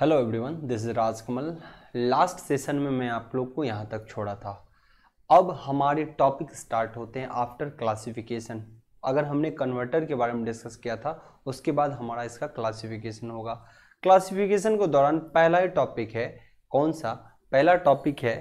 Hello everyone this is Rajkamal last session में मैं आप लोग को यहाँ तक छोड़ा था अब हमारे टॉपिक स्टार्ट होते हैं आफ्टर क्लासिफिकेशन अगर हमने कन्वर्टर के बारे में डिस्कस किया था उसके बाद हमारा इसका क्लासिफिकेशन होगा क्लासिफिकेशन के दौरान पहला टॉपिक है कौन सा पहला टॉपिक है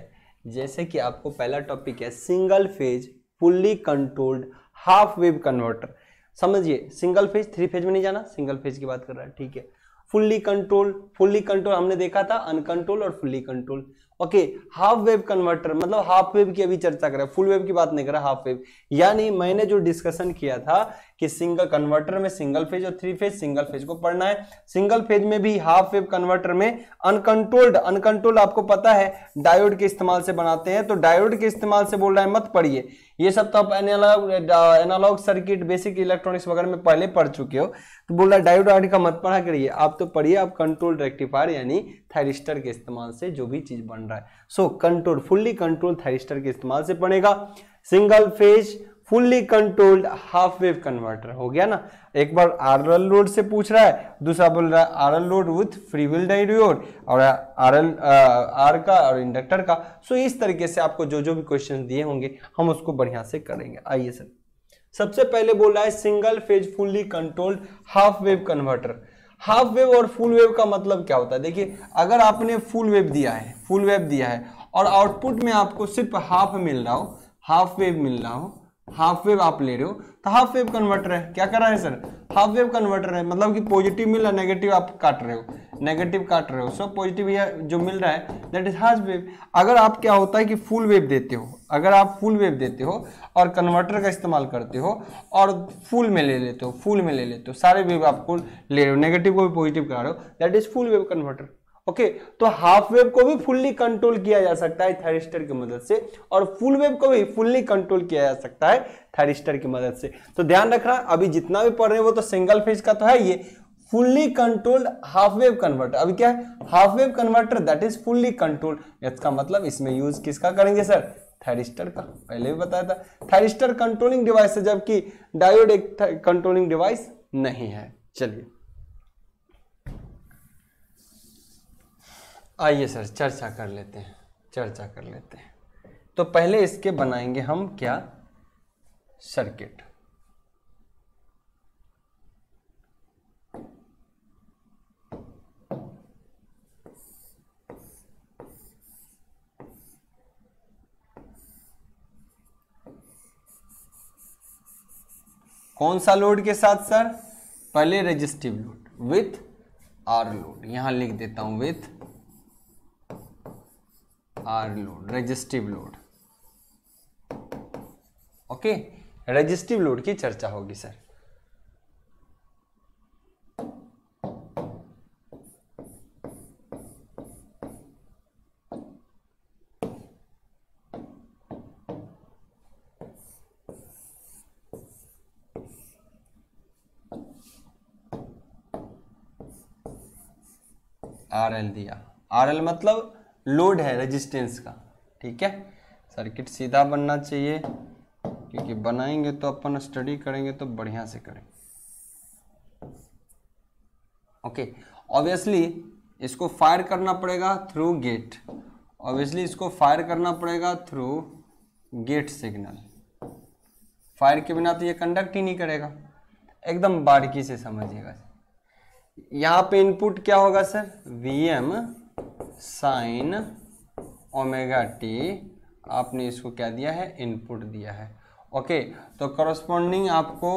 जैसे कि आपको पहला टॉपिक है single phase fully controlled half wave converter समझिए सिंगल फेज थ्री फेज में नहीं जाना सिंगल फेज की बात कर रहा है ठीक है फुल्ली कंट्रोल फुल्ली कंट्रोल हमने देखा था अनकंट्रोल और fully control okay half wave converter मतलब हाफ वेव की अभी चर्चा कर फुल वेव की बात नहीं कर रहा हाफ वेव यानी मैंने जो डिस्कशन किया था कि सिंगल कन्वर्टर में सिंगल फेज और थ्री फेज सिंगल फेज को पढ़ना है सिंगल फेज में भी हाफ वेव कन्वर्टर में अनकंट्रोल्ड अनकंट्रोल्ड आपको पता है डायोड के इस्तेमाल से बनाते हैं तो डायोड के इस्तेमाल से बोल रहा है मत पढ़िए ये सब तो आप analogue analogue circuit basic electronics वगैरह में पहले पढ़ चुके हो तो बोल रहा है डायोड आयोड का मत पढ़ा करिए आप तो पढ़िए आप कंट्रोल रेक्टिफायर यानी थायरिस्टर के इस्तेमाल से जो भी चीज़ बन रहा है so control fully control thyristor के इस्तेमाल से पड़ेगा single phase fully controlled half wave converter हो गया ना एक बार आर एल लोड से पूछ रहा है दूसरा बोल रहा है R L load with free wheel डायरियोड और एल आर का और इंडक्टर का सो इस तरीके से आपको जो जो भी क्वेश्चन दिए होंगे हम उसको बढ़िया से करेंगे आइए सर सबसे पहले बोल रहा है single phase fully controlled half wave converter half wave और फुल वेव का मतलब क्या होता है देखिए अगर आपने फुल वेव दिया है फुल वेव दिया है और आउटपुट में आपको सिर्फ हाफ मिल रहा हो हाफ वेव मिल रहा हो हाफ वेव आप ले रहे हो तो हाफ वेव कन्वर्टर है क्या कर रहा है सर हाफ वेव कन्वर्टर है मतलब कि पॉजिटिव मिल रहा है नेगेटिव आप काट रहे हो नेगेटिव काट रहे हो सो पॉजिटिव जो मिल रहा है दैट इज हाफ वेव अगर आप क्या होता है कि फुल वेव देते हो अगर आप फुल वेव देते हो और कन्वर्टर का इस्तेमाल करते हो और फुल में ले लेते हो फुल में ले लेते हो सारे वेव आपको ले रहे हो नेगेटिव को भी पॉजिटिव करा रहे हो that is full wave converter okay तो हाफ वेव को भी फुल्ली कंट्रोल किया जा सकता है थैरिस्टर की मदद से और फुल वेव को भी फुल्ली कंट्रोल किया जा सकता है थैरिस्टर की मदद से तो ध्यान रखना अभी जितना भी पढ़ रहे हैं वो तो सिंगल फेज का तो है ये fully controlled half wave converter अभी क्या है half wave converter that is fully controlled इसका मतलब इसमें यूज किसका करेंगे सर थैरिस्टर का पहले भी बताया था थैरिस्टर कंट्रोलिंग डिवाइस है जबकि डायोड एक कंट्रोलिंग डिवाइस नहीं है चलिए आइए सर चर्चा कर लेते हैं चर्चा कर लेते हैं तो पहले इसके बनाएंगे हम क्या सर्किट कौन सा लोड के साथ सर पहले resistive load with R load यहां लिख देता हूं with R load resistive load okay resistive load की चर्चा होगी सर आर एल दिया आर एल मतलब लोड है रेजिस्टेंस का ठीक है सर्किट सीधा बनना चाहिए क्योंकि बनाएंगे तो अपन स्टडी करेंगे तो बढ़िया से करेंगे ओके ऑब्वियसली इसको फायर करना पड़ेगा थ्रू गेट ऑब्वियसली इसको फायर करना पड़ेगा थ्रू गेट सिग्नल फायर के बिना तो ये कंडक्ट ही नहीं करेगा एकदम बारीकी से समझिएगा यहाँ पे इनपुट क्या होगा sir V M sine omega T आपने इसको क्या दिया है इनपुट दिया है ओके तो करस्पॉन्डिंग आपको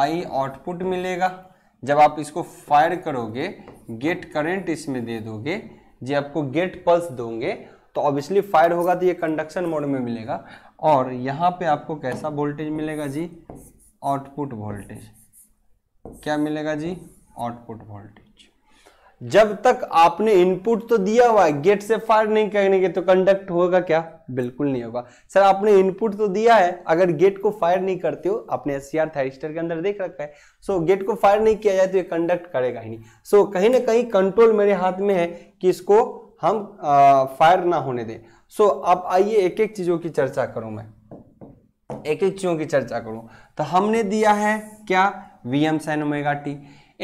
आई आउटपुट मिलेगा जब आप इसको फायर करोगे गेट करंट इसमें दे दोगे जी आपको गेट पल्स दोगे तो ऑब्वियसली फायर होगा तो ये कंडक्शन मोड में मिलेगा और यहाँ पे आपको कैसा वोल्टेज मिलेगा जी आउटपुट वोल्टेज क्या मिलेगा जी आउटपुट वोल्टेज जब तक आपने इनपुट तो दिया हुआ है गेट से फायर नहीं के तो कंडक्ट होगा क्या बिल्कुल नहीं होगा सर आपने इनपुट तो दिया है अगर गेट को फायर नहीं करते हो आपने एस सी के अंदर देख रखा है सो so, गेट को फायर नहीं किया जाए तो ये कंडक्ट करेगा ही नहीं सो so, कहीं ना कहीं कंट्रोल मेरे हाथ में है कि इसको हम आ, फायर ना होने दें सो so, अब आइए एक एक चीज़ों की चर्चा करूं मैं एक एक चीज़ों की चर्चा करूं तो हमने दिया है क्या V M sine omega T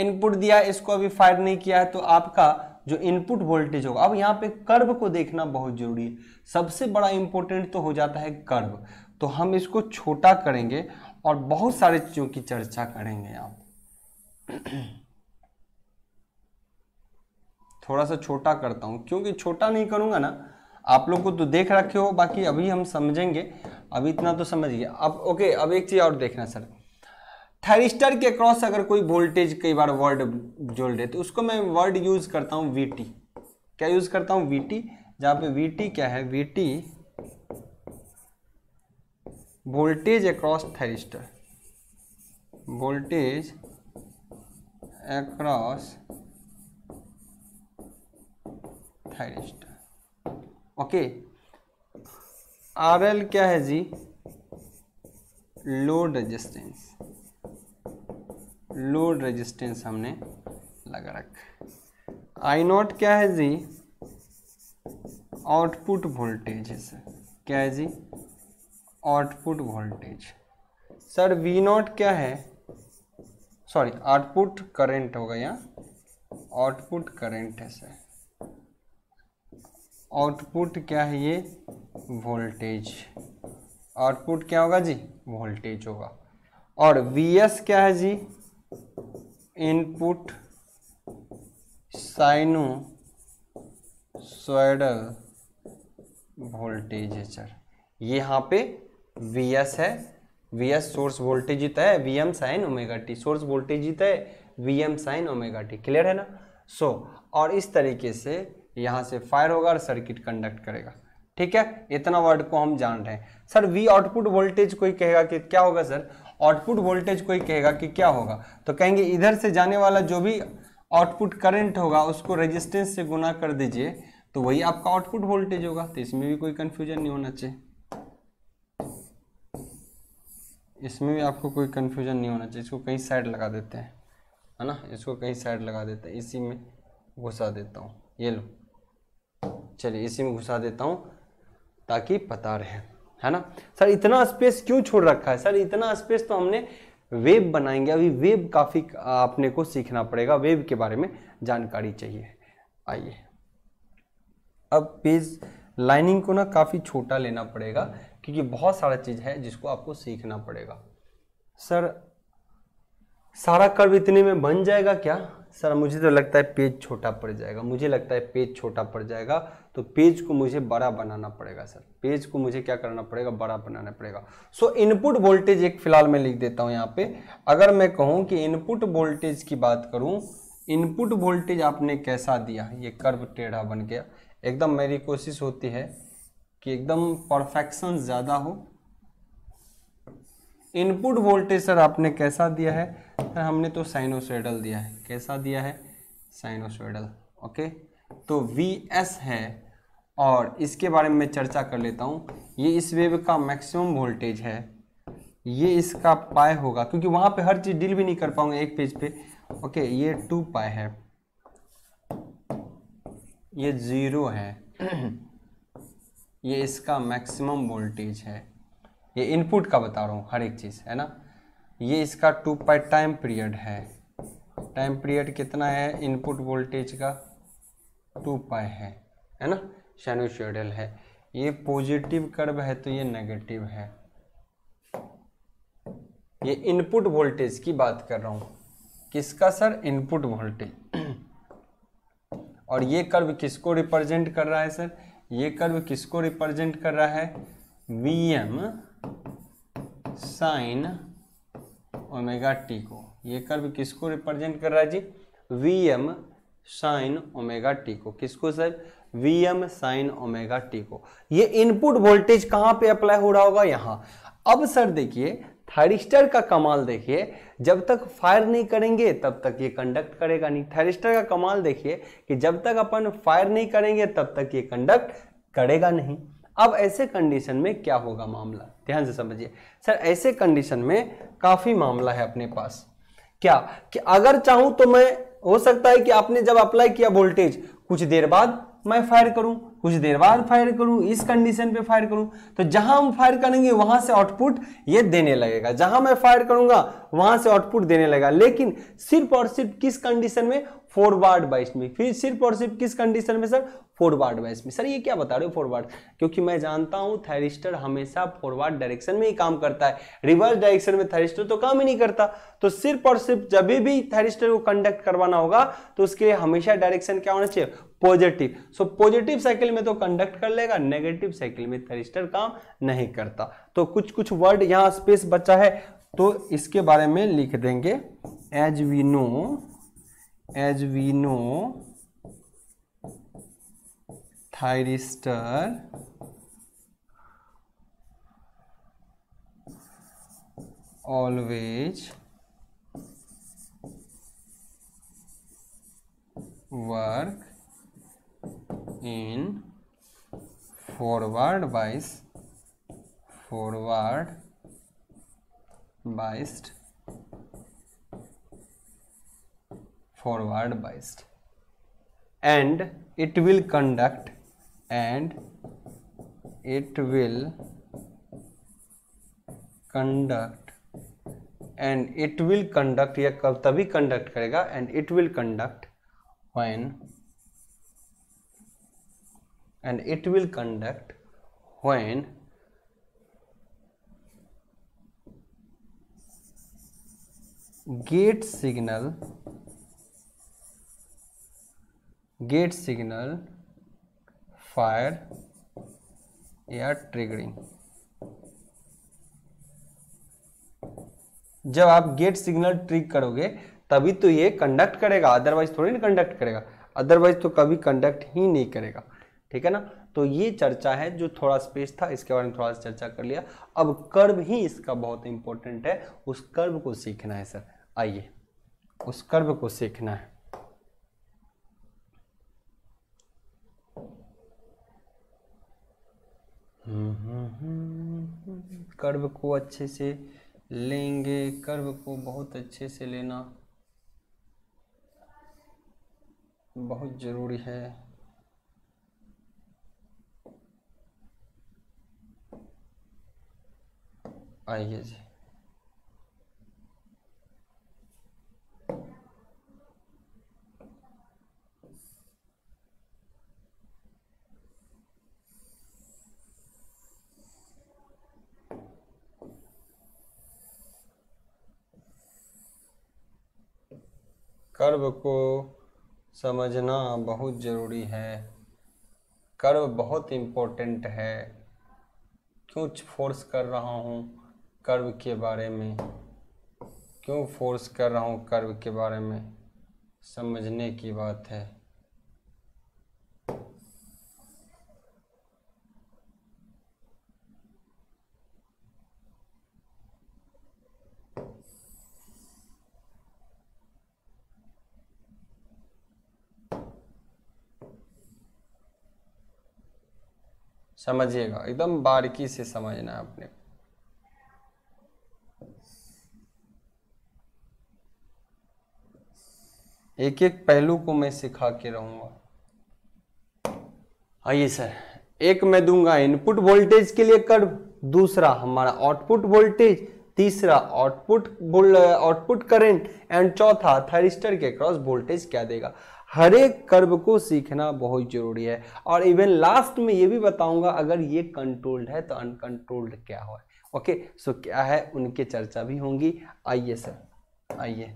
input दिया इसको अभी फायर नहीं किया है तो आपका जो इनपुट वोल्टेज होगा अब यहाँ पे कर्व को देखना बहुत जरूरी है सबसे बड़ा इंपॉर्टेंट तो हो जाता है कर्व तो हम इसको छोटा करेंगे और बहुत सारे चीज़ों की चर्चा करेंगे आप थोड़ा सा छोटा करता हूँ क्योंकि छोटा नहीं करूँगा ना आप लोग को तो देख रखे हो बाकी अभी हम समझेंगे अभी इतना तो समझ गया अब ओके अब एक चीज़ और देखना सर थैरिस्टर के क्रॉस अगर कोई वोल्टेज कई बार वर्ड जोड़ रहे तो उसको मैं वर्ड यूज करता हूँ वी क्या यूज करता हूँ वी जहाँ पे वी क्या है V voltage across thyristor voltage across thyristor okay R L क्या है जी लोड रेजिस्टेंस लोड रेजिस्टेंस हमने लगा रखा आई नॉट क्या है जी आउटपुट वोल्टेज है सर क्या है जी output voltage sir V naught क्या है सॉरी आउटपुट करंट होगा यहाँ आउटपुट करंट है सर आउटपुट क्या है ये वोल्टेज आउटपुट क्या होगा जी वोल्टेज होगा और वी एस क्या है जी इनपुट स्वेडल वोल्टेज है सर ये यहाँ पे वी एस है वी एस सोर्स वोल्टेज जीता तो है V M sine omega T source voltage जीता तो है V M sine omega T clear है ना सो so, और इस तरीके से यहाँ से फायर होगा और सर्किट कंडक्ट करेगा ठीक है इतना वर्ड को हम जान रहे हैं सर वी आउटपुट वोल्टेज कोई कहेगा कि क्या होगा सर आउटपुट वोल्टेज कोई कहेगा कि क्या होगा तो कहेंगे इधर से जाने वाला जो भी आउटपुट करंट होगा उसको रेजिस्टेंस से गुना कर दीजिए तो वही आपका आउटपुट वोल्टेज होगा तो इसमें भी कोई कन्फ्यूजन नहीं होना चाहिए इसमें भी आपको कोई कन्फ्यूजन नहीं होना चाहिए इसको कहीं साइड लगा देते हैं है ना इसको कहीं साइड लगा देते हैं इसी में घुसा देता हूँ ये लो चलिए इसी में घुसा देता हूँ ताकि पता रहे है ना सर इतना स्पेस क्यों छोड़ रखा है सर इतना स्पेस तो हमने वेब बनाएंगे अभी वेब काफ़ी आपने को सीखना पड़ेगा वेब के बारे में जानकारी चाहिए आइए अब पेज लाइनिंग को ना काफ़ी छोटा लेना पड़ेगा क्योंकि बहुत सारा चीज़ है जिसको आपको सीखना पड़ेगा सर सारा कर्व इतने में बन जाएगा क्या सर मुझे तो लगता है पेज छोटा पड़ जाएगा मुझे लगता है पेज छोटा पड़ जाएगा तो पेज को मुझे बड़ा बनाना पड़ेगा सर पेज को मुझे क्या करना पड़ेगा बड़ा बनाना पड़ेगा सो इनपुट वोल्टेज एक फिलहाल मैं लिख देता हूँ यहाँ पे अगर मैं कहूँ कि इनपुट वोल्टेज की बात करूँ इनपुट वोल्टेज आपने कैसा दिया ये कर्व टेढ़ा बन गया एकदम मेरी कोशिश होती है कि एकदम परफेक्शन ज़्यादा हो इनपुट वोल्टेज सर आपने कैसा दिया है सर हमने तो साइनोसोइडल दिया है कैसा दिया है साइनोसोइडल ओके तो वी एस है और इसके बारे में मैं चर्चा कर लेता हूँ ये इस वेव का मैक्सिमम वोल्टेज है ये इसका पाए होगा क्योंकि वहाँ पे हर चीज़ डील भी नहीं कर पाऊँगा एक पेज पे ओके ये टू पाए है ये ज़ीरो है ये इसका मैक्सिमम वोल्टेज है ये इनपुट का बता रहा हूँ हर एक चीज़ है ना ये इसका टू पाई टाइम पीरियड है टाइम पीरियड कितना है इनपुट वोल्टेज का टू पाए है है ना साइनोसोइडल है ये पॉजिटिव कर्व है तो ये नेगेटिव है ये इनपुट वोल्टेज की बात कर रहा हूं किसका सर इनपुट वोल्टेज और ये कर्व किसको रिप्रेजेंट कर रहा है सर ये कर्व किसको रिप्रेजेंट कर रहा है V M sine omega T को ये कर्व किसको रिप्रेजेंट कर रहा है जी V M sine omega T को किसको sir M sine omega T को ये इनपुट वोल्टेज कहां पे अप्लाई हो रहा होगा यहां अब सर देखिए थैरिस्टर का कमाल देखिए जब तक फायर नहीं करेंगे तब तक ये कंडक्ट करेगा नहीं थायरिस्टर का कमाल देखिए कि जब तक अपन फायर नहीं करेंगे तब तक ये कंडक्ट करेगा नहीं अब ऐसे कंडीशन में क्या होगा मामला ध्यान से समझिए सर ऐसे कंडीशन में काफ़ी मामला है अपने पास क्या कि अगर चाहूं तो मैं हो सकता है कि आपने जब अप्लाई किया वोल्टेज कुछ देर बाद मैं फायर करूं कुछ देर बाद फायर करूं इस कंडीशन पे फायर करूं तो जहां हम फायर करेंगे वहां से आउटपुट ये देने लगेगा जहां मैं फायर करूंगा वहां से आउटपुट देने लगेगा लेकिन सिर्फ और सिर्फ किस कंडीशन में फॉरवर्ड बाइस में फिर सिर्फ और सिर्फ किस कंडीशन में सर फॉरवर्ड बाइस में सर ये क्या बता रहे हो फॉरवर्ड क्योंकि मैं जानता हूँ थायरिस्टर हमेशा फॉरवर्ड डायरेक्शन में ही काम करता है रिवर्स डायरेक्शन में थैरिस्टर तो काम ही नहीं करता तो सिर्फ और सिर्फ जब भी थायरिस्टर को कंडक्ट करवाना होगा तो उसके लिए हमेशा डायरेक्शन क्या होना चाहिए पॉजिटिव सो पॉजिटिव साइकिल में तो कंडक्ट कर लेगा नेगेटिव साइकिल में थैरिस्टर काम नहीं करता तो कुछ कुछ वर्ड यहाँ स्पेस बचा है तो इसके बारे में लिख देंगे as we know as we know thyristor always work in forward bias forward biased forward biased and it will conduct and it will conduct and it will conduct या कब तभी conduct and it will conduct when and it will conduct when gate signal gate signal fire या triggering जब आप gate signal trick करोगे तभी तो ये कंडक्ट करेगा अदरवाइज थोड़ी ना कंडक्ट करेगा अदरवाइज तो कभी कंडक्ट ही नहीं करेगा ठीक है ना तो ये चर्चा है जो थोड़ा स्पेस था इसके बारे में थोड़ा सा चर्चा कर लिया अब कर्व ही इसका बहुत इंपॉर्टेंट है उस कर्व को सीखना है सर आइए उस कर्व को सीखना है कर्व को अच्छे से लेंगे कर्व को बहुत अच्छे से लेना बहुत ज़रूरी है आइए जी कर्व को समझना बहुत ज़रूरी है कर्व बहुत इम्पोर्टेंट है क्यों फोर्स कर रहा हूँ कर्व के बारे में क्यों फोर्स कर रहा हूँ कर्व के बारे में समझने की बात है समझिएगा एकदम बारीकी से समझना है अपने एक एक पहलू को मैं सिखा के रहूंगा आइए हाँ सर एक मैं दूंगा इनपुट वोल्टेज के लिए कर्व दूसरा हमारा आउटपुट वोल्टेज तीसरा आउटपुट आउटपुट करंट एंड चौथा थरिस्टर के क्रॉस वोल्टेज क्या देगा हर एक कर्व को सीखना बहुत ज़रूरी है और इवन लास्ट में ये भी बताऊंगा अगर ये कंट्रोल्ड है तो अनकंट्रोल्ड क्या हो ओके सो क्या है उनके चर्चा भी होंगी आइए सर आइए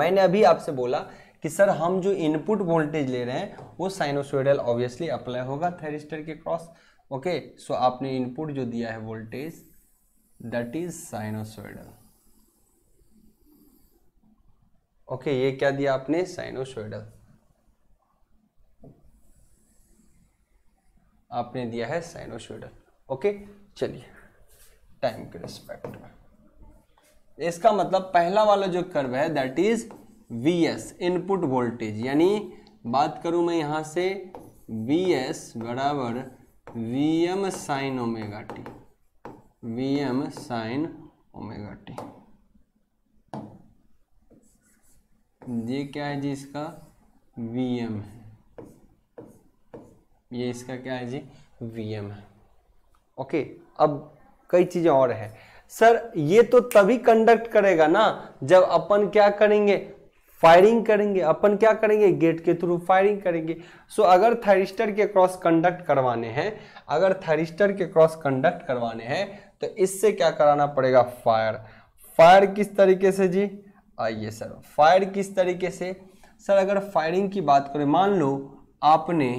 मैंने अभी आपसे बोला कि सर हम जो इनपुट वोल्टेज ले रहे हैं वो साइनोसोइडल ऑब्वियसली अप्लाई होगा थेरिस्टर के क्रॉस ओके सो आपने इनपुट जो दिया है voltage that is sinusoidal okay ये क्या दिया आपने साइनोसोइडल आपने दिया है साइनोसोइडल ओके चलिए टाइम के रिस्पेक्ट में इसका मतलब पहला वाला जो कर्व है that is V S input voltage यानी बात करूं मैं यहां से वी एस बराबर V M sine omega T V M sine omega T ये क्या है जी इसका वी एम है ये इसका क्या है जी वी एम है ओके अब कई चीज़ें और है सर ये तो तभी कंडक्ट करेगा ना जब अपन क्या करेंगे फायरिंग करेंगे अपन क्या करेंगे गेट के थ्रू फायरिंग करेंगे सो अगर थरिस्टर के क्रॉस कंडक्ट करवाने हैं अगर थरिस्टर के क्रॉस कंडक्ट करवाने हैं तो इससे क्या कराना पड़ेगा फायर फायर किस तरीके से जी आइए सर फायर किस तरीके से सर अगर फायरिंग की बात करें मान लो आपने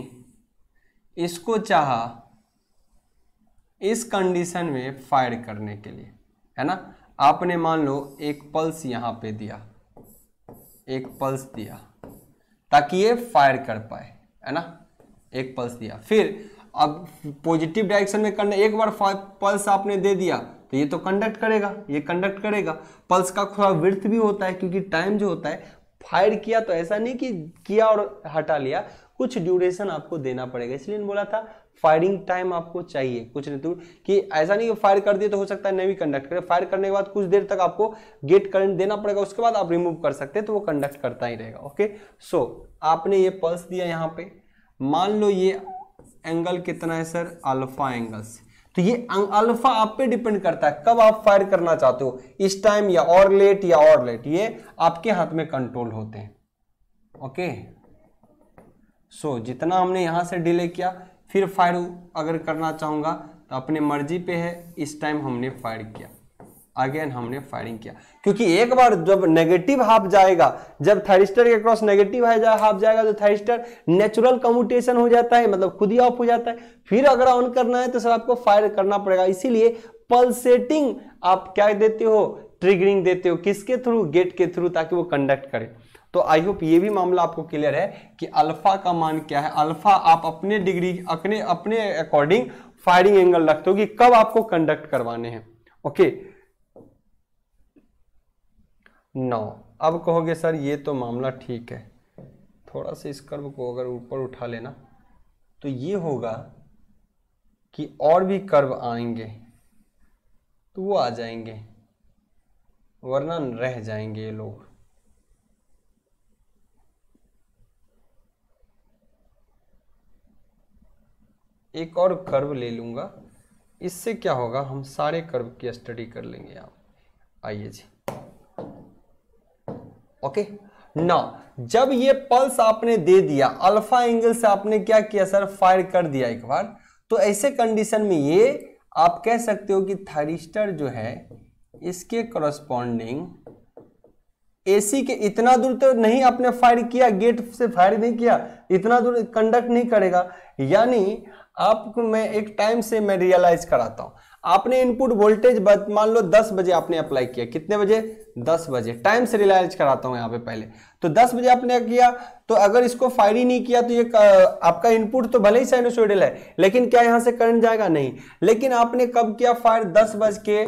इसको चाहा इस कंडीशन में फायर करने के लिए है ना आपने मान लो एक पल्स यहाँ पे दिया एक पल्स दिया ताकि ये फायर कर पाए है ना एक पल्स दिया फिर अब पॉजिटिव डायरेक्शन में करने एक बार पल्स आपने दे दिया तो ये तो कंडक्ट करेगा ये कंडक्ट करेगा पल्स का थोड़ा वृथ भी होता है क्योंकि टाइम जो होता है फायर किया तो ऐसा नहीं कि किया और हटा लिया कुछ ड्यूरेशन आपको देना पड़ेगा इसलिए बोला था फायरिंग टाइम आपको चाहिए कुछ नहीं तो कि ऐसा नहीं कि फायर कर दिए तो हो सकता है नहीं भी कंडक्ट करे फायर करने के बाद कुछ देर तक आपको गेट करंट देना पड़ेगा उसके बाद आप रिमूव कर सकते हैं तो वो कंडक्ट करता ही रहेगा ओके सो so, आपने ये पल्स दिया यहाँ पे मान लो ये एंगल कितना है सर अल्फा एंगल्स तो ये अल्फा आप पे डिपेंड करता है कब आप फायर करना चाहते हो इस टाइम या और लेट या और लेट ये आपके हाथ में कंट्रोल होते हैं ओके सो so, जितना हमने यहां से डिले किया फिर फायर अगर करना चाहूंगा तो अपने मर्जी पे है इस टाइम हमने फायर किया अगेन हमने फायरिंग किया क्योंकि एक बार जब नेगेटिव हाफ जाएगा जब थैरिस्टर के क्रॉस नेगेटिव है जा, हाफ जाएगा तो थैरिस्टर नेचुरल कम्यूटेशन हो जाता है मतलब खुद ही ऑफ हो जाता है फिर अगर ऑन करना है तो सर आपको फायर करना पड़ेगा इसीलिए पल्सेटिंग आप क्या देते हो ट्रिगरिंग देते हो किसके थ्रू गेट के थ्रू ताकि वो कंडक्ट करे तो आई होप ये भी मामला आपको क्लियर है कि अल्फा का मान क्या है अल्फा आप अपने डिग्री अपने अपने अकॉर्डिंग फायरिंग एंगल रखते हो कि कब आपको कंडक्ट करवाने हैं ओके okay. नौ अब कहोगे सर ये तो मामला ठीक है थोड़ा सा इस कर्व को अगर ऊपर उठा लेना तो ये होगा कि और भी कर्व आएंगे तो वो आ जाएंगे वरना रह जाएंगे ये लोग एक और कर्व ले लूँगा इससे क्या होगा हम सारे कर्व की स्टडी कर लेंगे आप आइए जी ओके नाउ जब ये पल्स आपने दे दिया अल्फा एंगल से आपने क्या किया सर फायर कर दिया एक बार तो ऐसे कंडीशन में ये आप कह सकते हो कि थरिस्टर जो है इसके करस्पॉन्डिंग एसी के इतना दूर तो नहीं आपने फायर किया गेट से फायर नहीं किया इतना दूर कंडक्ट नहीं करेगा यानी आपको मैं एक टाइम से मैं रियलाइज कराता हूं आपने इनपुट वोल्टेज मान लो 10 बजे आपने अप्लाई किया कितने बजे दस बजे टाइम से रिलाइज कराता हूं यहां पे पहले तो दस बजे आपने किया तो अगर इसको फायर ही नहीं किया तो ये आपका इनपुट तो भले ही साइनोसोइडल है लेकिन क्या यहां से करंट जाएगा नहीं लेकिन आपने कब किया फायर दस बज के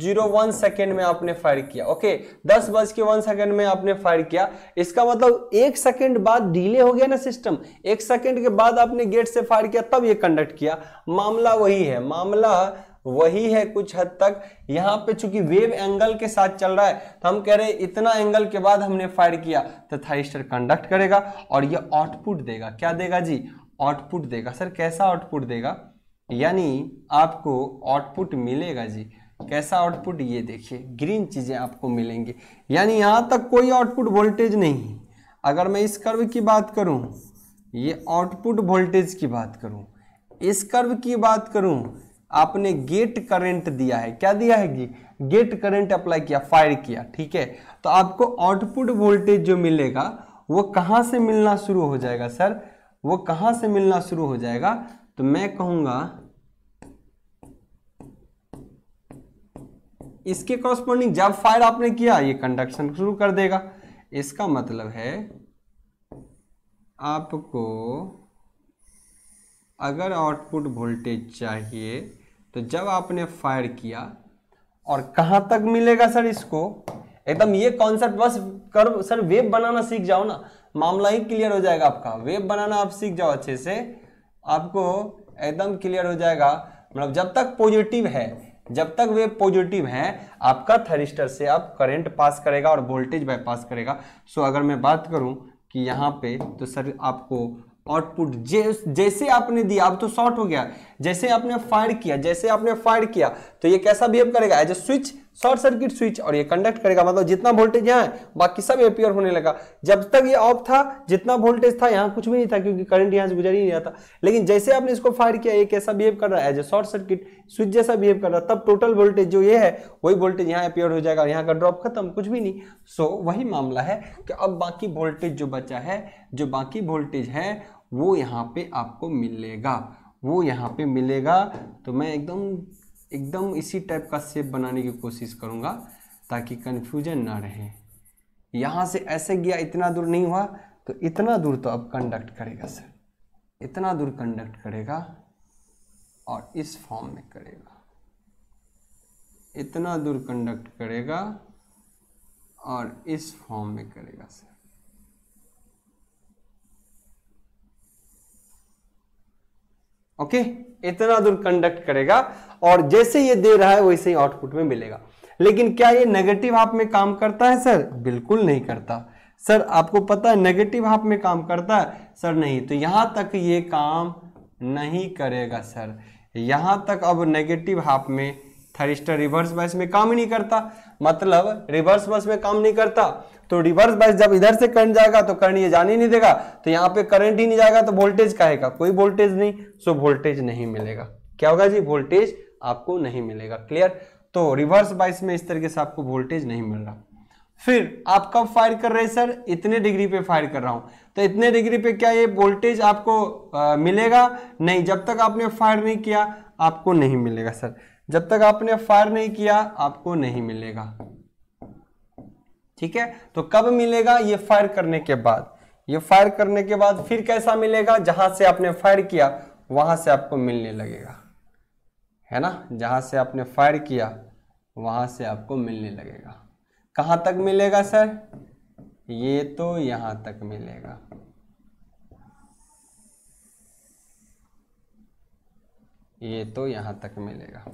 जीरो वन सेकेंड में आपने फायर किया ओके दस बज के वन सेकेंड में आपने फायर किया इसका मतलब एक सेकेंड बाद डिले हो गया ना सिस्टम एक सेकेंड के बाद आपने गेट से फायर किया तब ये कंडक्ट किया मामला वही है मामला वही है कुछ हद तक यहाँ पे चूंकि वेव एंगल के साथ चल रहा है तो हम कह रहे हैं इतना एंगल के बाद हमने फायर किया तो थाइस्टर कंडक्ट करेगा और ये आउटपुट देगा क्या देगा जी आउटपुट देगा सर कैसा आउटपुट देगा यानी आपको आउटपुट मिलेगा जी कैसा आउटपुट ये देखिए ग्रीन चीज़ें आपको मिलेंगी यानी यहाँ तक कोई आउटपुट वोल्टेज नहीं है अगर मैं इस कर्व की बात करूँ ये आउटपुट वोल्टेज की बात करूँ इस कर्व की बात करूँ आपने गेट करंट दिया है क्या दिया है गेट करंट अप्लाई किया फायर किया ठीक है तो आपको आउटपुट वोल्टेज जो मिलेगा वो कहां से मिलना शुरू हो जाएगा सर वो कहां से मिलना शुरू हो जाएगा तो मैं कहूंगा इसके कॉरस्पॉन्डिंग जब फायर आपने किया ये कंडक्शन शुरू कर देगा इसका मतलब है आपको अगर आउटपुट वोल्टेज चाहिए तो जब आपने फायर किया और कहाँ तक मिलेगा सर इसको एकदम ये कॉन्सेप्ट बस कर सर वेब बनाना सीख जाओ ना मामला ही क्लियर हो जाएगा आपका वेब बनाना आप सीख जाओ अच्छे से आपको एकदम क्लियर हो जाएगा मतलब जब तक पॉजिटिव है जब तक वेब पॉजिटिव है आपका थरिस्टर से आप करंट पास करेगा और वोल्टेज बाईपास करेगा सो अगर मैं बात करूं कि यहाँ पे तो सर आपको आउटपुट जैसे आपने दिया अब तो शॉर्ट हो गया जैसे आपने फायर किया जैसे आपने फायर किया तो ये कैसा बिहेव करेगा as a switch short circuit switch और ये कंडक्ट करेगा मतलब जितना वोल्टेज यहाँ बाकी सब एपियर होने लगा जब तक ये ऑफ था जितना वोल्टेज था यहाँ कुछ भी नहीं था क्योंकि करंट यहाँ से गुजर ही नहीं रहा था लेकिन जैसे आपने इसको फायर किया ये कैसा बिहेव कर रहा है as a short circuit switch जैसा बिहेव कर रहा तब टोटल वोल्टेज जो ये है वही वोल्टेज यहाँ अपियर हो जाएगा यहाँ का ड्रॉप खत्म कुछ भी नहीं सो वही मामला है कि अब बाकी वोल्टेज जो बचा है जो बाकी वोल्टेज है वो यहाँ पे आपको मिलेगा वो यहाँ पे मिलेगा तो मैं एकदम एकदम इसी टाइप का सेप बनाने की कोशिश करूँगा ताकि कन्फ्यूजन ना रहे यहाँ से ऐसे गया इतना दूर नहीं हुआ तो इतना दूर तो अब कंडक्ट करेगा सर इतना दूर कंडक्ट करेगा और इस फॉर्म में करेगा इतना दूर कंडक्ट करेगा और इस फॉर्म में करेगा सर ओके इतना दूर कंडक्ट करेगा और जैसे ये दे रहा है वैसे ही आउटपुट में मिलेगा लेकिन क्या ये नेगेटिव हाफ में काम करता है सर बिल्कुल नहीं करता सर आपको पता है नेगेटिव हाफ में काम करता है सर नहीं तो यहाँ तक ये काम नहीं करेगा सर यहां तक अब नेगेटिव हाफ में थरिस्टर रिवर्स बाइस में काम ही नहीं करता मतलब रिवर्स बाइस में काम नहीं करता तो रिवर्स बाइस जब इधर से करंट जाएगा तो करंट ये जाने नहीं देगा तो यहाँ पे करंट ही नहीं जाएगा तो वोल्टेज काहेगा कोई वोल्टेज नहीं सो वोल्टेज नहीं मिलेगा क्या होगा जी वोल्टेज आपको नहीं मिलेगा क्लियर तो रिवर्स बाइस में इस तरीके से आपको वोल्टेज नहीं मिल रहा फिर आप कब फायर कर रहे हैं सर इतने डिग्री पे फायर कर रहा हूं तो इतने डिग्री पे क्या ये वोल्टेज आपको आ, मिलेगा नहीं जब तक आपने फायर नहीं किया आपको नहीं मिलेगा सर जब तक आपने फायर नहीं किया आपको नहीं मिलेगा ठीक है तो कब मिलेगा ये फायर करने के बाद ये फायर करने के बाद फिर कैसा मिलेगा जहां से आपने फायर किया वहां से आपको मिलने लगेगा है ना जहां से आपने फायर किया वहां से आपको मिलने लगेगा कहां तक मिलेगा सर ये तो यहां तक मिलेगा ये तो यहां तक मिलेगा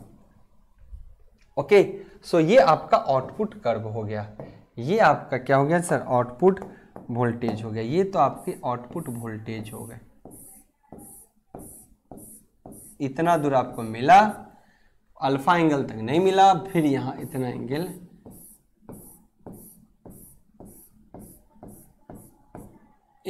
ओके सो ये आपका आउटपुट कर्व हो गया ये आपका क्या हो गया सर आउटपुट वोल्टेज हो गया ये तो आपके आउटपुट वोल्टेज हो गए इतना दूर आपको मिला अल्फा एंगल तक नहीं मिला फिर यहां इतना एंगल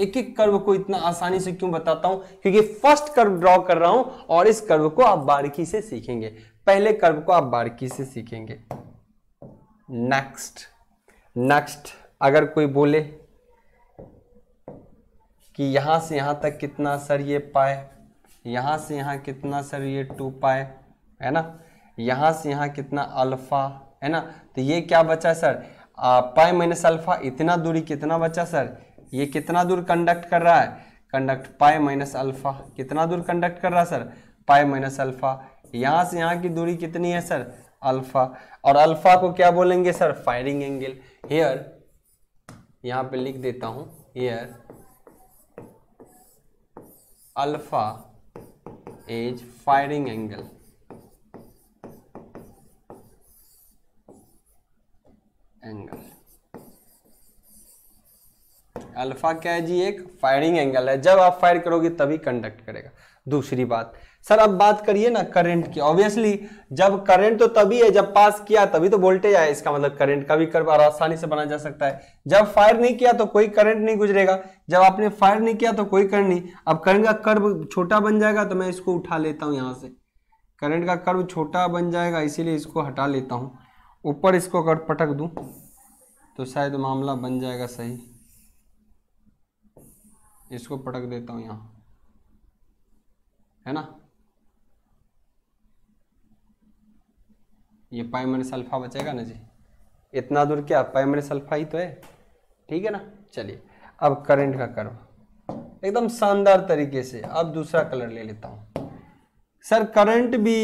एक एक कर्व को इतना आसानी से क्यों बताता हूं क्योंकि फर्स्ट कर्व ड्रॉ कर रहा हूं और इस कर्व को आप बारीकी से सीखेंगे पहले कर्व को आप बारीकी से सीखेंगे नेक्स्ट नेक्स्ट अगर कोई बोले कि यहाँ से यहाँ तक कितना सर ये पाए यहाँ से यहाँ कितना सर ये टू पाए है ना यहाँ से यहाँ कितना अल्फ़ा है ना तो ये क्या बचा सर पाए माइनस अल्फ़ा इतना दूरी कितना बचा सर ये कितना दूर कंडक्ट कर रहा है कंडक्ट पाए माइनस अल्फ़ा कितना दूर कंडक्ट कर रहा है सर पाए माइनस अल्फ़ा यहाँ से यहाँ की दूरी कितनी है सर अल्फ़ा और अल्फ़ा को क्या बोलेंगे सर फायरिंग एंगल हेयर यहां पे लिख देता हूं here alpha is firing angle angle alpha क्या है जी एक फायरिंग एंगल है जब आप फायर करोगे तभी कंडक्ट करेगा दूसरी बात सर अब बात करिए ना करंट की ऑब्वियसली जब करंट तो तभी है जब पास किया तभी तो वोल्टेज आया इसका मतलब करंट का भी कर्व आसानी से बना जा सकता है जब फायर नहीं किया तो कोई करंट नहीं गुजरेगा जब आपने फायर नहीं किया तो कोई करंट नहीं अब करंट का कर्व छोटा बन जाएगा तो मैं इसको उठा लेता हूँ यहाँ से करंट का कर्व छोटा बन जाएगा इसीलिए इसको हटा लेता हूँ ऊपर इसको अगर पटक दूँ तो शायद मामला बन जाएगा सही इसको पटक देता हूँ यहाँ है ना ये पाई माइनस अल्फा बचेगा ना जी इतना दूर क्या पाई माइनस अल्फा ही तो है ठीक है ना चलिए अब करंट का कर्व एकदम शानदार तरीके से अब दूसरा कलर ले लेता हूं सर करंट भी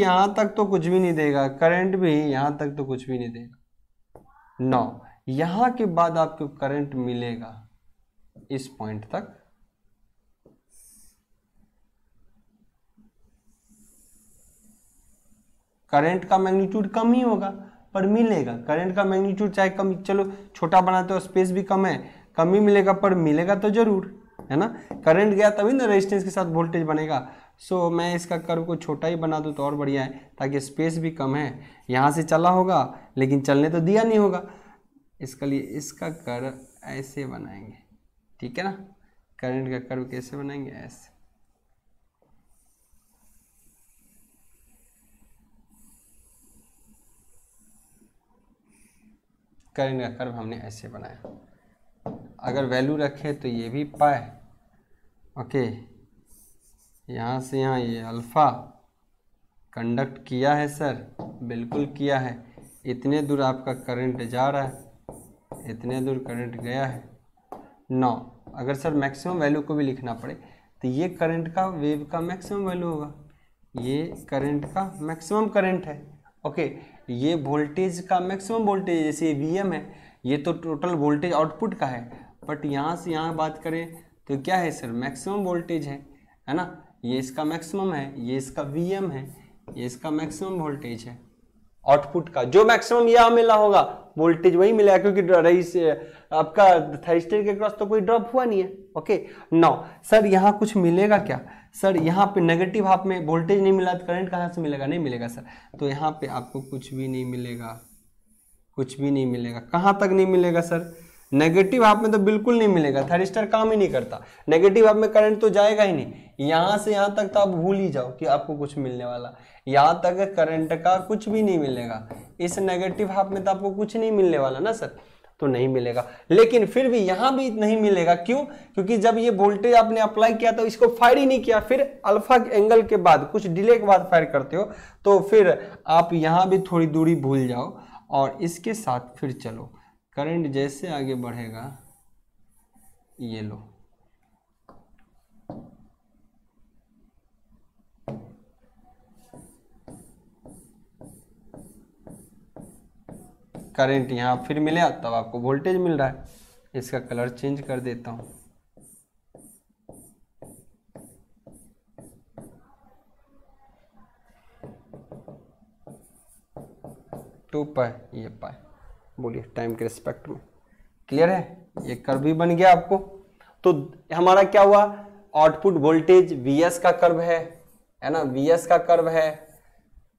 यहां तक तो कुछ भी नहीं देगा करंट भी यहां तक तो कुछ भी नहीं देगा नौ यहां के बाद आपको करंट मिलेगा इस पॉइंट तक करंट का मैग्नीट्यूड कम ही होगा पर मिलेगा करंट का मैग्नीट्यूड चाहे कम चलो छोटा बनाते हो स्पेस भी कम है कम ही मिलेगा पर मिलेगा तो जरूर है ना करंट गया तभी ना रेजिस्टेंस के साथ वोल्टेज बनेगा सो so, मैं इसका कर्व को छोटा ही बना दूँ तो और बढ़िया है ताकि स्पेस भी कम है यहाँ से चला होगा लेकिन चलने तो दिया नहीं होगा इसके लिए इसका कर्व ऐसे बनाएंगे ठीक है ना करंट का कर्व कैसे बनाएंगे ऐसे करेंट इनका कर्व हमने ऐसे बनाया अगर वैल्यू रखे तो ये भी पाए ओके यहाँ से यहाँ ये अल्फ़ा कंडक्ट किया है सर बिल्कुल किया है इतने दूर आपका करंट जा रहा है इतने दूर करंट गया है नौ अगर सर मैक्सिमम वैल्यू को भी लिखना पड़े तो ये करंट का वेव का मैक्सिमम वैल्यू होगा ये करंट का मैक्सिमम करंट है ओके ये वोल्टेज का मैक्सिमम वोल्टेज जैसे वी एम है ये तो टोटल वोल्टेज आउटपुट का है बट यहाँ से यहाँ बात करें तो क्या है सर मैक्सिमम वोल्टेज है है ना ये इसका मैक्सिमम है ये इसका वी एम है ये इसका मैक्सिमम वोल्टेज है आउटपुट का जो मैक्सिमम यह मिला होगा वोल्टेज वही मिला क्योंकि रईस आपका थर्जिस्टर के क्रॉस तो कोई ड्रॉप हुआ नहीं है ओके नौ सर यहाँ कुछ मिलेगा क्या सर यहाँ पे नेगेटिव हाफ में वोल्टेज नहीं मिला तो करंट कहाँ से मिलेगा नहीं मिलेगा सर तो यहाँ पे आपको कुछ भी नहीं मिलेगा कुछ भी नहीं मिलेगा कहाँ तक नहीं मिलेगा सर नेगेटिव हाफ में तो बिल्कुल नहीं मिलेगा थरिस्टर काम ही नहीं करता नेगेटिव हाफ में करंट तो जाएगा ही नहीं यहाँ से यहाँ तक तो आप भूल ही जाओ कि आपको कुछ मिलने वाला यहाँ तक करंट का कुछ भी नहीं मिलेगा इस नेगेटिव हाफ में तो आपको कुछ नहीं मिलने वाला ना सर तो नहीं मिलेगा लेकिन फिर भी यहां भी नहीं मिलेगा क्यों क्योंकि जब ये वोल्टेज आपने अप्लाई किया तो इसको फायर ही नहीं किया फिर अल्फा एंगल के बाद कुछ डिले के बाद फायर करते हो तो फिर आप यहां भी थोड़ी दूरी भूल जाओ और इसके साथ फिर चलो करंट जैसे आगे बढ़ेगा ये लो करेंट यहाँ फिर मिला तब आपको वोल्टेज मिल रहा है इसका कलर चेंज कर देता हूँ टू पाए ये पाए बोलिए टाइम के रिस्पेक्ट में क्लियर है ये कर्व भी बन गया आपको तो हमारा क्या हुआ आउटपुट वोल्टेज वी एस का कर्व है है ना वी एस का कर्व है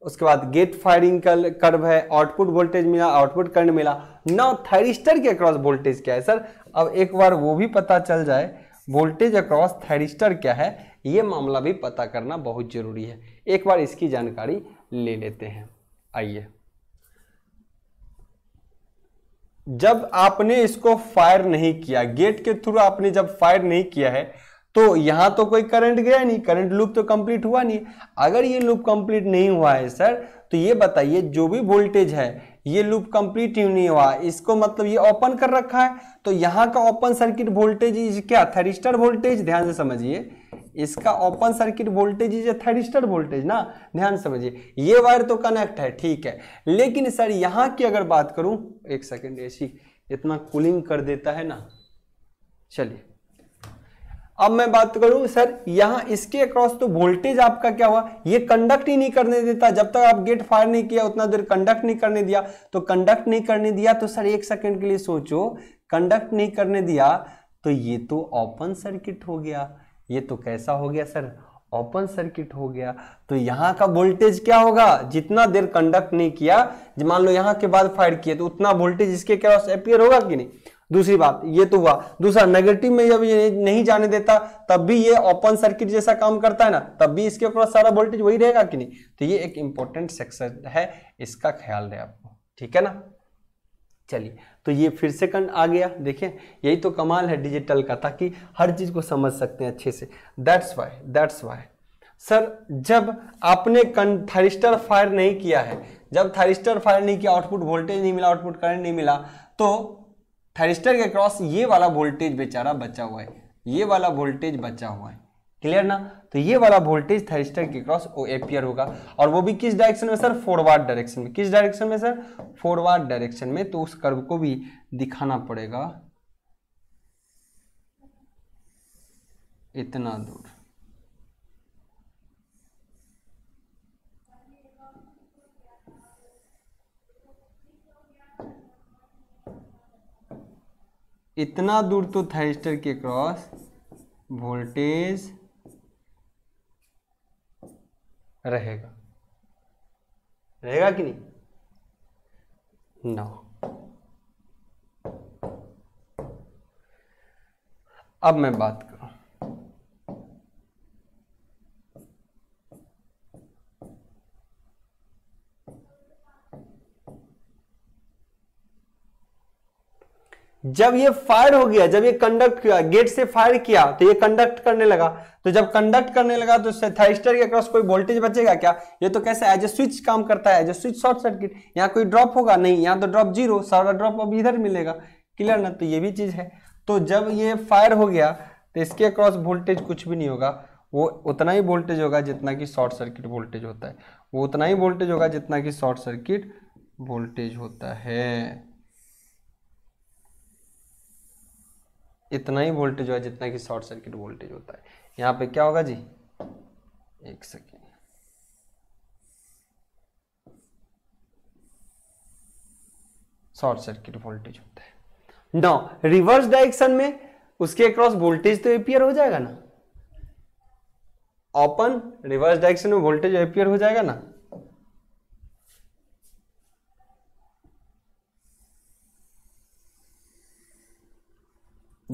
उसके बाद गेट फायरिंग कर्व है आउटपुट वोल्टेज मिला आउटपुट करंट मिला ना थैरिस्टर के अक्रॉस वोल्टेज क्या है सर अब एक बार वो भी पता चल जाए वोल्टेज अक्रॉस थैरिस्टर क्या है ये मामला भी पता करना बहुत जरूरी है एक बार इसकी जानकारी ले लेते हैं आइए जब आपने इसको फायर नहीं किया गेट के थ्रू आपने जब फायर नहीं किया है तो यहाँ तो कोई करंट गया नहीं करंट लूप तो कंप्लीट हुआ नहीं अगर ये लूप कंप्लीट नहीं हुआ है सर तो ये बताइए जो भी वोल्टेज है ये लूप कंप्लीट ही नहीं हुआ इसको मतलब ये ओपन कर रखा है तो यहाँ का ओपन सर्किट वोल्टेज इज क्या थेरिस्टर वोल्टेज ध्यान से समझिए इसका open circuit voltage is thyristor voltage ना ध्यान समझिए ये वायर तो कनेक्ट है ठीक है लेकिन सर यहाँ की अगर बात करूँ एक सेकेंड ए इतना कूलिंग कर देता है ना चलिए अब मैं बात करूं सर यहां इसके अक्रॉस तो वोल्टेज आपका क्या हुआ ये कंडक्ट ही नहीं करने देता जब तक आप गेट फायर नहीं किया उतना देर कंडक्ट नहीं करने दिया तो कंडक्ट नहीं करने दिया तो सर एक सेकंड के लिए सोचो कंडक्ट नहीं करने दिया तो ये तो ओपन सर्किट हो गया ये तो कैसा हो गया सर ओपन सर्किट हो गया तो यहाँ का वोल्टेज क्या होगा जितना देर कंडक्ट नहीं किया मान लो यहाँ के बाद फायर किया तो उतना वोल्टेज इसके क्रॉस अपियर होगा कि नहीं दूसरी बात ये तो हुआ दूसरा नेगेटिव में जब ये नहीं जाने देता तब भी ये ओपन सर्किट जैसा काम करता है ना तब भी इसके ऊपर सारा वोल्टेज वही रहेगा कि नहीं तो ये एक इंपॉर्टेंट सेक्शन है इसका ख्याल रहे आपको ठीक है ना चलिए तो ये फिर से कंड आ गया देखिए यही तो कमाल है डिजिटल का ताकि हर चीज़ को समझ सकते हैं अच्छे से that's why that's why sir जब आपने कन थरिस्टर फायर नहीं किया है जब थरिस्टर फायर नहीं किया आउटपुट वोल्टेज नहीं मिला आउटपुट करंट नहीं मिला तो थैरिस्टर के क्रॉस ये वाला वोल्टेज बेचारा बचा हुआ है ये वाला वोल्टेज बचा हुआ है क्लियर ना तो ये वाला वोल्टेज थैरिस्टर के क्रॉस एपियर होगा और वो भी किस डायरेक्शन में सर फॉरवर्ड डायरेक्शन में किस डायरेक्शन में सर फॉरवर्ड डायरेक्शन में तो उस कर्व को भी दिखाना पड़ेगा इतना दूर इतना दूर तो थैरिस्टर के क्रॉस वोल्टेज रहेगा रहेगा कि नहीं नो अब मैं बात जब ये फायर हो गया जब ये कंडक्ट किया गेट से फायर किया तो ये कंडक्ट करने लगा तो जब कंडक्ट करने लगा तो थाइस्टर के अक्रॉस कोई वोल्टेज बचेगा क्या ये तो कैसे एज ए स्विच काम करता है as a switch short circuit यहाँ कोई ड्रॉप होगा नहीं यहाँ तो ड्रॉप जीरो सारा ड्रॉप अब इधर मिलेगा क्लियर ना तो ये भी चीज है तो जब ये फायर हो गया तो इसके अक्रॉस वोल्टेज कुछ भी नहीं होगा वो उतना ही वोल्टेज होगा जितना कि शॉर्ट सर्किट वोल्टेज होता है वो उतना ही वोल्टेज होगा जितना कि शॉर्ट सर्किट वोल्टेज होता है इतना ही वोल्टेज है जितना कि शॉर्ट सर्किट वोल्टेज होता है यहाँ पे क्या होगा जी एक सेकेंड शॉर्ट सर्किट वोल्टेज होता है नाउ रिवर्स डायरेक्शन में उसके अक्रॉस वोल्टेज तो एपियर हो जाएगा ना ओपन रिवर्स डायरेक्शन में वोल्टेज एपियर हो जाएगा ना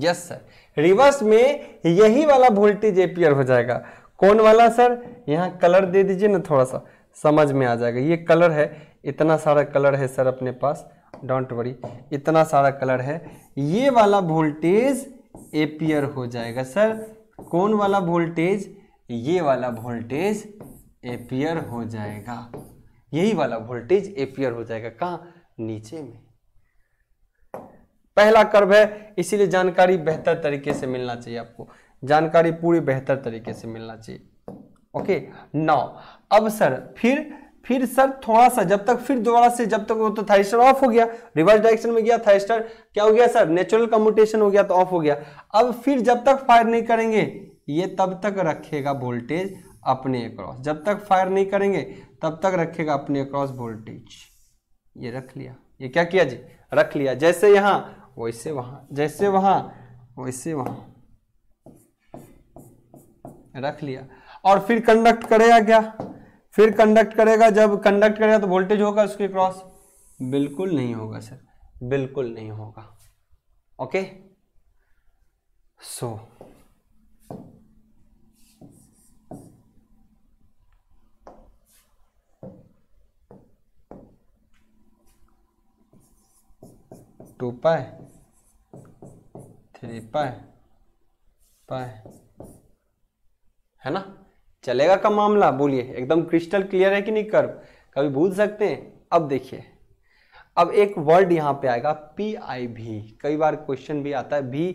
यस सर रिवर्स में यही वाला वोल्टेज एपियर हो जाएगा कौन वाला सर यहाँ कलर दे दीजिए ना थोड़ा सा समझ में आ जाएगा ये कलर है इतना सारा कलर है सर अपने पास डोंट वरी इतना सारा कलर है ये वाला वोल्टेज एपियर हो जाएगा सर कौन वाला वोल्टेज ये वाला वोल्टेज एपियर हो जाएगा यही वाला वोल्टेज एपियर हो जाएगा कहाँ नीचे में पहला कर्व है इसीलिए जानकारी बेहतर तरीके से मिलना चाहिए आपको जानकारी पूरी बेहतर तरीके से मिलना चाहिए ओके नौ अब सर फिर फिर सर थोड़ा सा जब तक फिर दोबारा से जब तक वो तो थाइस्टर ऑफ हो गया रिवर्स डायरेक्शन में गया थाइस्टर क्या हो गया सर नेचुरल कम्यूटेशन हो गया तो ऑफ हो गया अब फिर जब तक फायर नहीं करेंगे ये तब तक रखेगा वोल्टेज अपने अक्रॉस जब तक फायर नहीं करेंगे तब तक रखेगा अपने अक्रॉस वोल्टेज ये रख लिया ये क्या किया जी रख लिया जैसे यहां वैसे वहाँ जैसे वहाँ वैसे वहाँ रख लिया और फिर कंडक्ट करेगा क्या फिर कंडक्ट करेगा जब कंडक्ट करेगा तो वोल्टेज होगा उसके क्रॉस बिल्कुल नहीं होगा सर बिल्कुल नहीं होगा okay so two pi three pi pi है ना चलेगा का मामला बोलिए एकदम क्रिस्टल क्लियर है कि नहीं कर कभी भूल सकते हैं अब देखिए अब एक वर्ड यहाँ पे आएगा पी आई भी कई बार क्वेश्चन भी आता है भी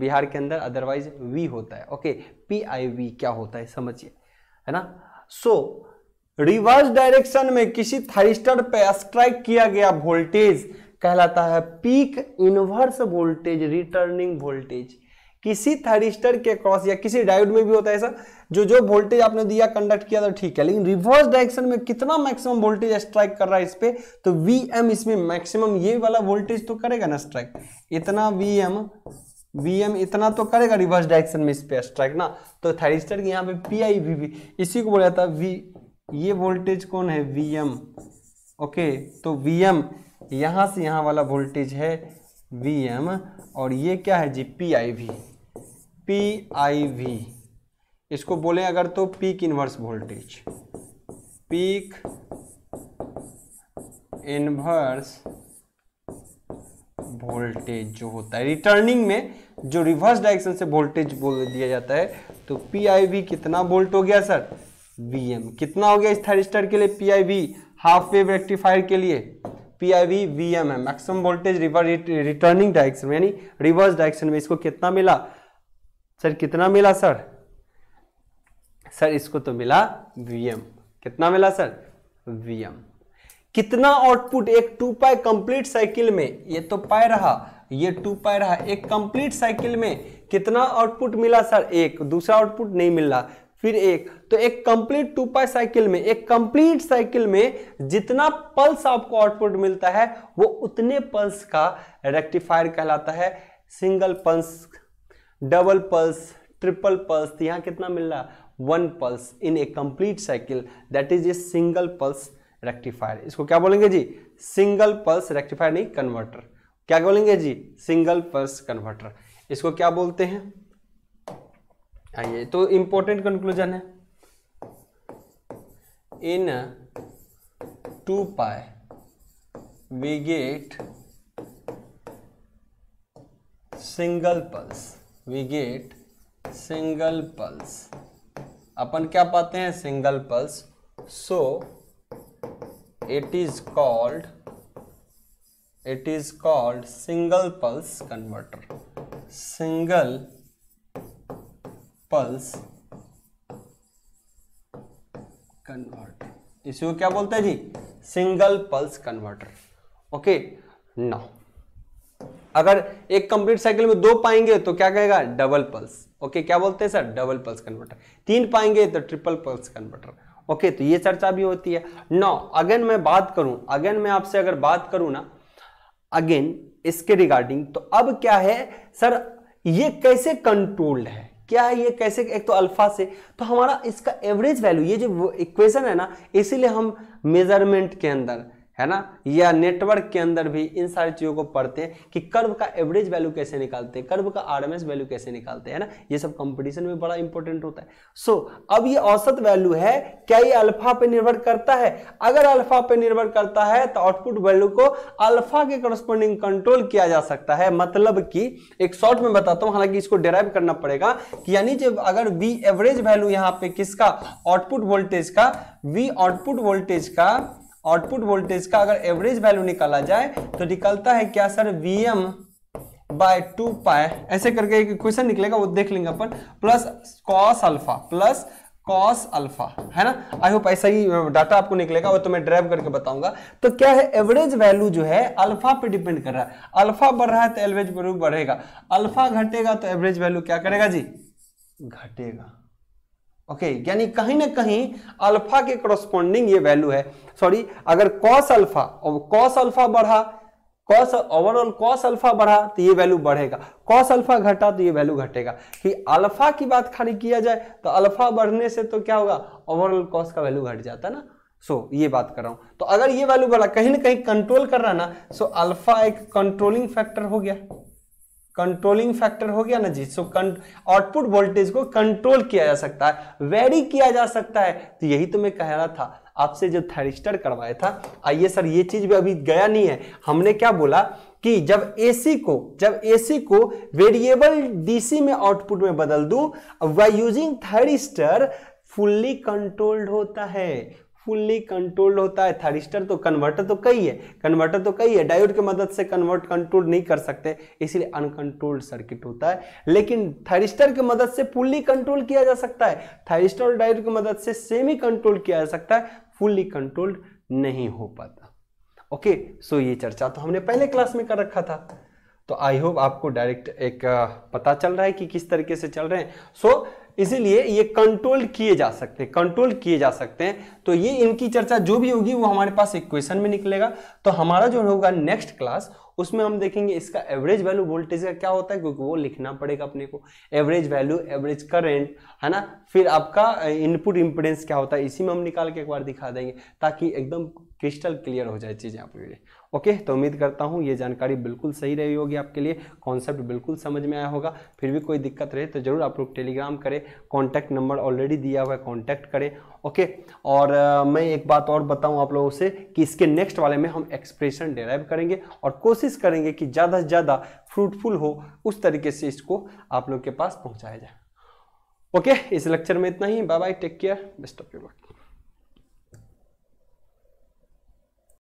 बिहार के अंदर अदरवाइज वी होता है ओके पी आई वी क्या होता है समझिए है ना सो रिवर्स डायरेक्शन में किसी थाइस्टर पे स्ट्राइक किया गया वोल्टेज कहलाता है peak inverse voltage returning voltage किसी थरिस्टर के क्रॉस या किसी डायोड में भी होता है ऐसा जो जो वोल्टेज आपने दिया कंडक्ट किया तो ठीक है लेकिन रिवर्स डायरेक्शन में कितना मैक्सिमम वोल्टेज स्ट्राइक कर रहा है इस पर तो वी एम इसमें मैक्सिमम ये वाला वोल्टेज तो करेगा ना स्ट्राइक इतना वी एम वी एम इतना तो करेगा रिवर्स डायरेक्शन में इस पर स्ट्राइक ना तो थैरिस्टर के यहाँ पे पी आई वी वी इसी को बोला जाता है वी ये वोल्टेज कौन है वी एम ओके तो वी एम यहाँ से यहाँ वाला वोल्टेज है वी एम और ये क्या है जी P I V P I V इसको बोले अगर तो peak inverse voltage peak inverse voltage जो होता है रिटर्निंग में जो रिवर्स डायरेक्शन से वोल्टेज बोल दिया जाता है तो पी आई वी कितना वोल्ट हो गया सर वी एम कितना हो गया इस थैरिस्टर के लिए P I V half wave rectifier के लिए पी आई है maximum voltage river returning direction में यानी रिवर्स डायरेक्शन में इसको कितना मिला सर कितना मिला सर सर इसको तो मिला वीएम कितना मिला सर वीएम कितना आउटपुट एक टू पाई कंप्लीट साइकिल में ये तो पाई रहा ये टू पाई रहा एक कंप्लीट साइकिल में कितना आउटपुट मिला सर एक दूसरा आउटपुट नहीं मिला फिर एक तो एक कंप्लीट टू पाई साइकिल में एक कंप्लीट साइकिल में जितना पल्स आपको आउटपुट मिलता है वो उतने पल्स का रेक्टिफायर कहलाता है single pulse double pulse triple pulse यहां कितना मिल रहा one pulse in a complete cycle that is a single pulse rectifier इसको क्या बोलेंगे जी सिंगल पल्स रेक्टिफायर नहीं कन्वर्टर क्या बोलेंगे जी सिंगल पल्स कन्वर्टर इसको क्या बोलते हैं आइए तो इंपॉर्टेंट कंक्लूजन है in two pi we get single pulse we get single pulse अपन क्या पाते हैं single pulse so it is called it is called single pulse converter single pulse converter इसी को क्या बोलते हैं जी single pulse converter okay now अगर एक कंप्लीट साइकिल में दो पाएंगे तो क्या कहेगा डबल पल्स ओके क्या बोलते हैं सर डबल पल्स कन्वर्टर तीन पाएंगे तो ट्रिपल पल्स कन्वर्टर ओके तो ये चर्चा भी होती है नौ अगेन मैं बात करूं अगेन मैं आपसे अगर बात करूं ना अगेन इसके रिगार्डिंग तो अब क्या है सर ये कैसे कंट्रोल्ड है क्या है ये कैसे एक तो अल्फा से तो हमारा इसका एवरेज वैल्यू ये जो इक्वेशन है ना इसीलिए हम मेजरमेंट के अंदर है ना या नेटवर्क के अंदर भी इन सारी चीज़ों को पढ़ते हैं कि कर्व का एवरेज वैल्यू कैसे निकालते हैं कर्व का आरएमएस वैल्यू कैसे निकालते हैं ना ये सब कंपटीशन में बड़ा इंपॉर्टेंट होता है सो so, अब ये औसत वैल्यू है क्या ये अल्फा पे निर्भर करता है अगर अल्फा पे निर्भर करता है तो आउटपुट वैल्यू को अल्फा के करस्पॉन्डिंग कंट्रोल किया जा सकता है मतलब कि एक शॉर्ट में बताता हूँ हालांकि इसको डेराइव करना पड़ेगा कि यानी जब अगर वी एवरेज वैल्यू यहाँ पे किसका आउटपुट वोल्टेज का वी आउटपुट वोल्टेज का आउटपुट वोल्टेज का अगर एवरेज वैल्यू निकाला जाए तो निकलता है क्या sir V M by two pi ऐसे करके एक क्वेश्चन निकलेगा वो देख लेंगे अपन plus cos alpha plus cos alpha है ना आई होप ऐसा ही डाटा आपको निकलेगा वो तो मैं ड्राइव करके बताऊंगा तो क्या है एवरेज वैल्यू जो है अल्फा पे डिपेंड कर रहा है अल्फा बढ़ रहा है तो एवरेज वैल्यू बढ़ेगा अल्फा घटेगा तो एवरेज वैल्यू क्या करेगा जी घटेगा ओके okay, यानी कहीं ना कहीं अल्फा के करस्पॉन्डिंग ये वैल्यू है सॉरी अगर कॉस अल्फा और कॉस अल्फा बढ़ा कॉस ओवरऑल कॉस अल्फा बढ़ा तो ये वैल्यू बढ़ेगा कॉस अल्फा घटा तो ये वैल्यू घटेगा कि अल्फा की बात खाली किया जाए तो अल्फा बढ़ने से तो क्या होगा ओवरऑल कॉस का वैल्यू घट जाता है ना सो so, ये बात कर रहा हूं तो अगर ये वैल्यू बढ़ा कहीं ना कहीं कंट्रोल कर रहा ना सो so अल्फा एक कंट्रोलिंग फैक्टर हो गया कंट्रोलिंग फैक्टर हो गया ना जी सो आउटपुट वोल्टेज को कंट्रोल किया जा सकता है वेरी किया जा सकता है तो यही तो मैं कह रहा था आपसे जो थैरिस्टर करवाया था आइए सर ये चीज भी अभी गया नहीं है हमने क्या बोला कि जब एसी को जब एसी को वेरिएबल डीसी में आउटपुट में बदल दू वाई यूजिंग थैरिस्टर फुल्ली कंट्रोल्ड होता है फुल्ली कंट्रोल्ड होता है थरिस्टर तो कन्वर्टर तो कई है कन्वर्टर तो कई है डायोड की मदद से कन्वर्ट कंट्रोल नहीं कर सकते इसलिए अनकंट्रोल्ड सर्किट होता है लेकिन थरिस्टर की मदद से फुल्ली कंट्रोल किया जा सकता है थरिस्टर और डायोड की मदद से सेमी कंट्रोल किया जा सकता है फुल्ली कंट्रोल्ड नहीं हो पाता ओके सो ये चर्चा तो हमने पहले क्लास में कर रखा था तो आई होप आपको डायरेक्ट एक पता चल रहा है कि किस तरीके से चल रहे हैं सो so, इसीलिए ये कंट्रोल किए जा सकते हैं कंट्रोल किए जा सकते हैं तो ये इनकी चर्चा जो भी होगी वो हमारे पास इक्वेशन में निकलेगा तो हमारा जो होगा नेक्स्ट क्लास उसमें हम देखेंगे इसका एवरेज वैल्यू वोल्टेज का क्या होता है क्योंकि वो लिखना पड़ेगा अपने को एवरेज वैल्यू एवरेज करंट है ना फिर आपका इनपुट इंपोर्टेंस क्या होता है इसी में हम निकाल के एक बार दिखा देंगे ताकि एकदम क्रिस्टल क्लियर हो जाए चीज़ें आपके लिए ओके तो उम्मीद करता हूँ ये जानकारी बिल्कुल सही रही होगी आपके लिए कॉन्सेप्ट बिल्कुल समझ में आया होगा फिर भी कोई दिक्कत रहे तो ज़रूर आप लोग टेलीग्राम करें कॉन्टैक्ट नंबर ऑलरेडी दिया हुआ है कॉन्टैक्ट करें ओके और आ, मैं एक बात और बताऊँ आप लोगों से कि इसके नेक्स्ट वाले में हम एक्सप्रेशन डेराइव करेंगे और कोशिश करेंगे कि ज़्यादा से ज़्यादा फ्रूटफुल हो उस तरीके से इसको आप लोग के पास पहुँचाया जाए ओके इस लेक्चर में इतना ही bye bye take care best of you luck